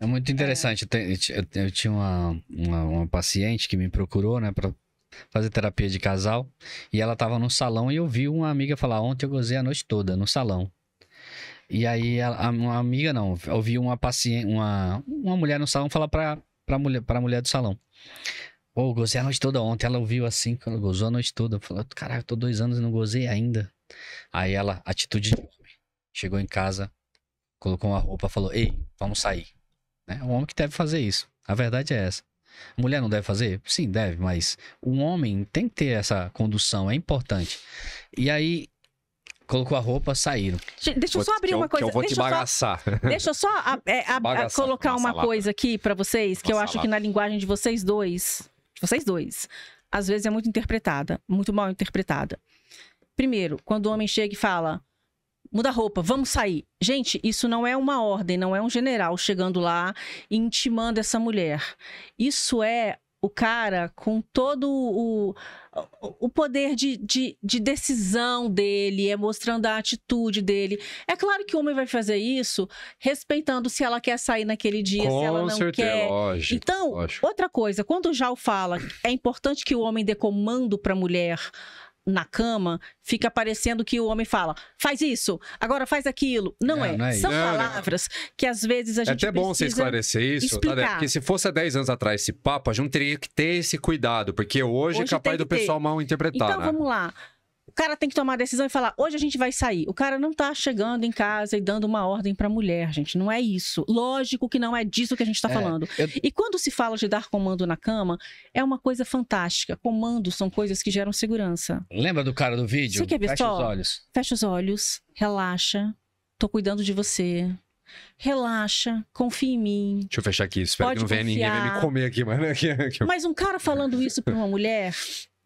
É muito é. interessante. É. Eu, eu, eu, tinha uma, uma, uma, paciente que me procurou, né, pra fazer terapia de casal. E ela tava no salão e eu vi uma amiga falar: Ontem eu gozei a noite toda no salão. E aí, a, uma amiga não, eu uma paciente, uma, uma mulher no salão falar pra, pra, mulher, pra mulher do salão. Pô, oh, gozei a noite toda ontem. Ela ouviu assim, quando gozou a noite toda. Falou, caralho, eu tô dois anos e não gozei ainda. Aí ela, atitude de homem. Chegou em casa, colocou uma roupa, falou, ei, vamos sair. Né? É um homem que deve fazer isso. A verdade é essa. A mulher não deve fazer? Sim, deve, mas o homem tem que ter essa condução, é importante. E aí, colocou a roupa, saíram. Deixa eu só abrir uma coisa. eu vou deixa te bagaçar. Só, deixa eu só a, é, a, a, colocar uma coisa aqui para vocês, que eu acho que na linguagem de vocês dois, de vocês dois, às vezes é muito interpretada, muito mal interpretada. Primeiro, quando o homem chega e fala, muda a roupa, vamos sair. Gente, isso não é uma ordem, não é um general chegando lá e intimando essa mulher. Isso é o cara com todo o, o poder de, de, de, decisão dele, é mostrando a atitude dele. É claro que o homem vai fazer isso respeitando se ela quer sair naquele dia, com se ela não certeza, quer. Lógico, então, lógico. outra coisa, quando o Jal fala, é importante que o homem dê comando para a mulher na cama, fica parecendo que o homem fala, faz isso, agora faz aquilo. Não, não é. Não é São palavras que às vezes a é gente gente É até bom você esclarecer isso, Né? porque se fosse há 10 anos atrás esse papo, a gente não teria que ter esse cuidado, porque hoje, é hoje é capaz do pessoal ter. mal interpretar. Então né? vamos lá cara tem que tomar a decisão e falar: hoje a gente vai sair. O cara não tá chegando em casa e dando uma ordem pra mulher, gente. Não é isso. Lógico que não é disso que a gente tá é, falando. Eu... E quando se fala de dar comando na cama, é uma coisa fantástica. Comandos são coisas que geram segurança. Lembra do cara do vídeo? Você quer ver Fecha só? os olhos. Fecha os olhos, relaxa. Tô cuidando de você. Relaxa, confia em mim. Deixa eu fechar aqui, espero Pode que não venha confiar. ninguém me comer aqui, mas... É mas um cara falando isso pra uma mulher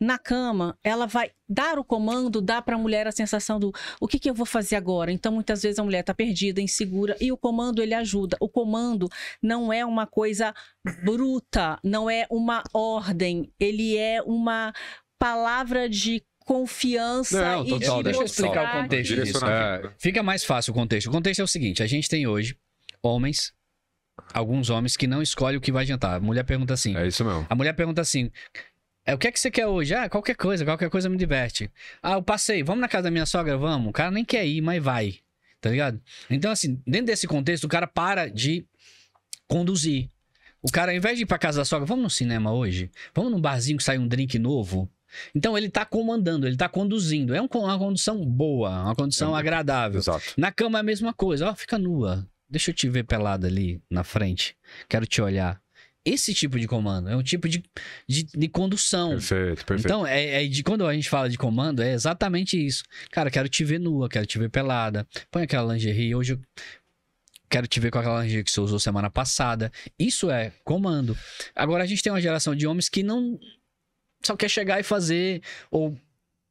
na cama, ela vai dar o comando, dá para a mulher a sensação do o que, que eu vou fazer agora. Então, muitas vezes a mulher está perdida, insegura, e o comando ele ajuda. O comando não é uma coisa bruta, não é uma ordem, ele é uma palavra de confiança não, e total, de deixa eu explicar o contexto né? É, fica mais fácil o contexto. O contexto é o seguinte, a gente tem hoje homens alguns homens que não escolhem o que vai jantar. A mulher pergunta assim. É isso mesmo. A mulher pergunta assim: é, o que é que você quer hoje? Ah, qualquer coisa, qualquer coisa me diverte. Ah, eu passei, vamos na casa da minha sogra? Vamos. O cara nem quer ir, mas vai. Tá ligado? Então, assim, dentro desse contexto, o cara para de conduzir. O cara, ao invés de ir pra casa da sogra, vamos no cinema hoje? Vamos num barzinho que sai um drink novo? Então ele tá comandando, ele tá conduzindo. É uma condução boa, uma condução é, agradável. Exato. Na cama é a mesma coisa. Ó, fica nua. Deixa eu te ver pelada ali na frente. Quero te olhar esse tipo de comando, é um tipo de, de, de condução. Perfeito, perfeito. Então, é, é, de, quando a gente fala de comando, é exatamente isso. Cara, quero te ver nua, quero te ver pelada. Põe aquela lingerie. Hoje eu quero te ver com aquela lingerie que você usou semana passada. Isso é comando. Agora, a gente tem uma geração de homens que não só quer chegar e fazer, ou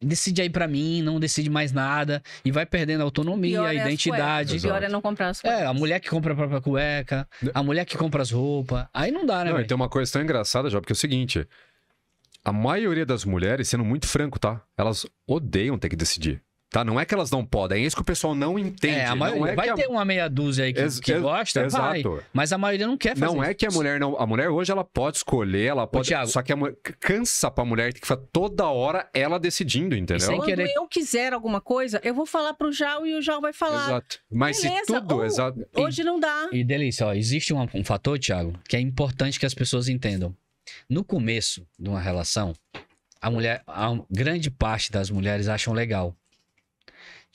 decide aí para mim, não decide mais nada e vai perdendo a autonomia, a identidade. É pior é não comprar as cuecas. É, a mulher que compra a própria cueca, né? a mulher que compra as roupas. Aí não dá, né? Não, e tem uma coisa tão engraçada, já, porque é o seguinte, a maioria das mulheres, sendo muito franco, tá? Elas odeiam ter que decidir. Tá? Não é que elas não podem, é isso que o pessoal não entende. É, maioria, não é vai a... ter uma meia dúzia aí que, ex que gosta, vai, mas a maioria não quer fazer Não é que a mulher não. A mulher hoje ela pode escolher, ela pode. Ô, só que a mulher, cansa pra mulher ter que ficar toda hora ela decidindo, entendeu? E sem querer... Quando eu quiser alguma coisa, eu vou falar pro Jal e o Jal vai falar. Exato. Mas se tudo. Ou... Exato. Hoje não dá. E delícia, ó, existe um, um fator, Thiago, que é importante que as pessoas entendam. No começo de uma relação, a mulher, a grande parte das mulheres acham legal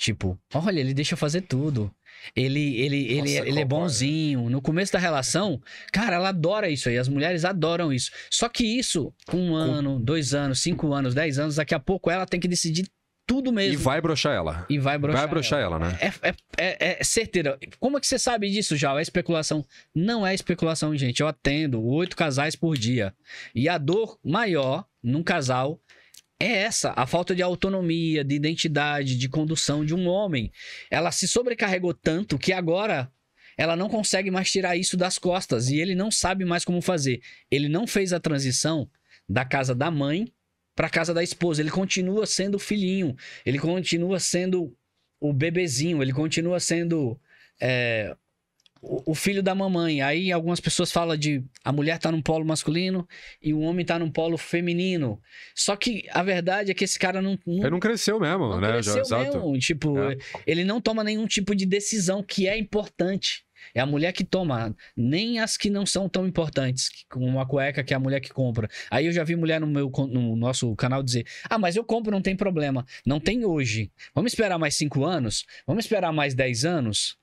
Tipo, olha, ele deixa eu fazer tudo. Ele, ele, Nossa, é, ele, ele é, é bonzinho. No começo da relação, cara, ela adora isso aí. As mulheres adoram isso. Só que isso, um ano, dois anos, cinco anos, dez anos, daqui a pouco ela tem que decidir tudo mesmo. E vai broxar ela. E vai broxar, vai broxar ela. ela. né? É, é, é, é, certeira. Como é que você sabe disso, já? É especulação. Não é especulação, gente. Eu atendo oito casais por dia. E a dor maior num casal é essa, a falta de autonomia, de identidade, de condução de um homem. Ela se sobrecarregou tanto que agora ela não consegue mais tirar isso das costas e ele não sabe mais como fazer. Ele não fez a transição da casa da mãe para casa da esposa. Ele continua sendo o filhinho, ele continua sendo o bebezinho, ele continua sendo é, o filho da mamãe. Aí algumas pessoas falam de a mulher tá num polo masculino e o homem tá num polo feminino. Só que a verdade é que esse cara não. não ele não cresceu mesmo, não né? Cresceu Já, mesmo. Exato. Tipo, é. ele não toma nenhum tipo de decisão que é importante. É a mulher que toma, nem as que não são tão importantes, como uma cueca que é a mulher que compra. Aí eu já vi mulher no meu no nosso canal dizer: "Ah, mas eu compro, não tem problema". Não tem hoje. Vamos esperar mais cinco anos? Vamos esperar mais dez anos?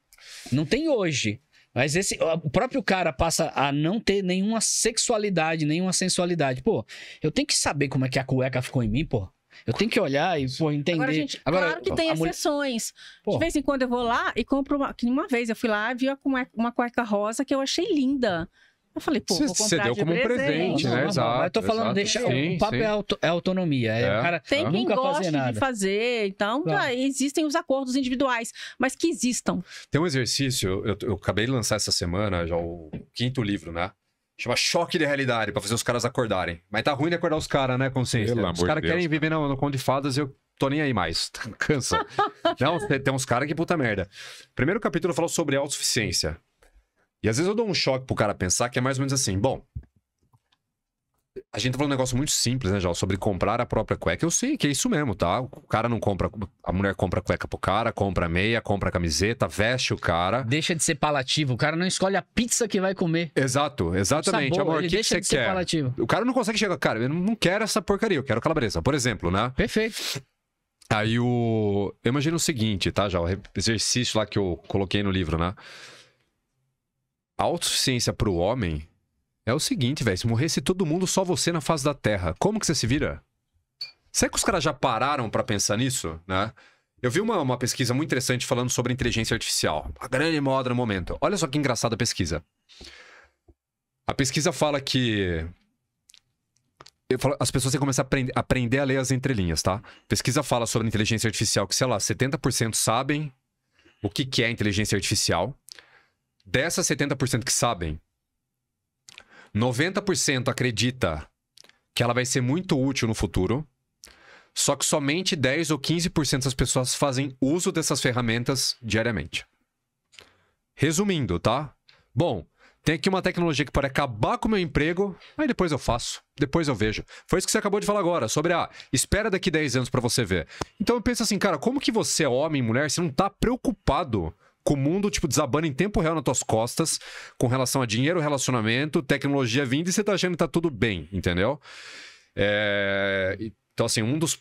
Não tem hoje. Mas esse, o próprio cara passa a não ter nenhuma sexualidade, nenhuma sensualidade. Pô, eu tenho que saber como é que a cueca ficou em mim, pô. Eu tenho que olhar e pô, entender. Agora, gente, Agora, claro que tem exceções. Mulher... De vez em quando eu vou lá e compro uma. Uma vez eu fui lá e vi uma, uma cueca rosa que eu achei linda. Eu falei, pô, Você deu de como presente, presente né? exato. Eu tô falando, exato, deixa, sim, o papo É, auto, é autonomia. É, é. O cara Tem quem gosta de fazer, então claro. tá, existem os acordos individuais, mas que existam. Tem um exercício, eu, eu acabei de lançar essa semana, já o quinto livro, né? Chama choque de realidade, pra fazer os caras acordarem. Mas tá ruim de acordar os caras, né, consciência? Pelo os caras querem viver no, no conto de fadas eu tô nem aí mais. Cansa. Não, tem uns caras que puta merda. Primeiro capítulo falou sobre autossuficiência. E às vezes eu dou um choque pro cara pensar que é mais ou menos assim, bom. A gente tá falando um negócio muito simples, né, Jal? Sobre comprar a própria cueca. Eu sei que é isso mesmo, tá? O cara não compra. A mulher compra cueca pro cara, compra meia, compra camiseta, veste o cara. Deixa de ser palativo. O cara não escolhe a pizza que vai comer. Exato, tá exatamente. Sabor, Amor, o que, que você de quer? Palativo. O cara não consegue chegar. Cara, eu não quero essa porcaria, eu quero calabresa, por exemplo, né? Perfeito. Aí o. Eu imagino o seguinte, tá, Jal? Exercício lá que eu coloquei no livro, né? A autossuficiência para o homem é o seguinte, velho. Se morresse todo mundo, só você na face da Terra, como que você se vira? Será que os caras já pararam para pensar nisso, né? Eu vi uma, uma pesquisa muito interessante falando sobre inteligência artificial. A grande moda no momento. Olha só que engraçada a pesquisa. A pesquisa fala que. Falo, as pessoas têm que começar a aprend aprender a ler as entrelinhas, tá? A pesquisa fala sobre inteligência artificial que, sei lá, 70% sabem o que, que é inteligência artificial. Dessas 70% que sabem, 90% acredita que ela vai ser muito útil no futuro. Só que somente 10 ou 15% das pessoas fazem uso dessas ferramentas diariamente. Resumindo, tá? Bom, tem aqui uma tecnologia que pode acabar com o meu emprego, aí depois eu faço, depois eu vejo. Foi isso que você acabou de falar agora, sobre a espera daqui 10 anos para você ver. Então eu penso assim, cara, como que você homem, mulher, você não tá preocupado com o mundo, tipo, desabando em tempo real nas tuas costas com relação a dinheiro, relacionamento, tecnologia vindo e você tá achando que tá tudo bem, entendeu? É... Então, assim, um dos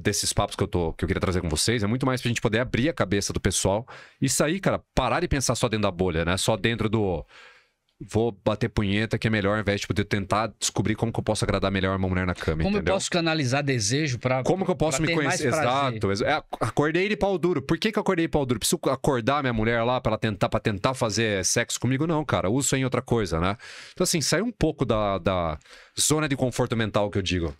desses papos que eu, tô, que eu queria trazer com vocês é muito mais pra gente poder abrir a cabeça do pessoal e sair, cara, parar de pensar só dentro da bolha, né? Só dentro do vou bater punheta, que é melhor, ao invés de de tentar descobrir como que eu posso agradar melhor uma mulher na cama. Como entendeu? eu posso canalizar desejo pra. Como que eu posso me conhecer? Exato. É, acordei de pau duro. Por que, que eu acordei de pau duro? Preciso acordar minha mulher lá pra tentar, para tentar fazer sexo comigo? Não, cara. Uso em outra coisa, né? Então, assim, sai um pouco da, da zona de conforto mental que eu digo.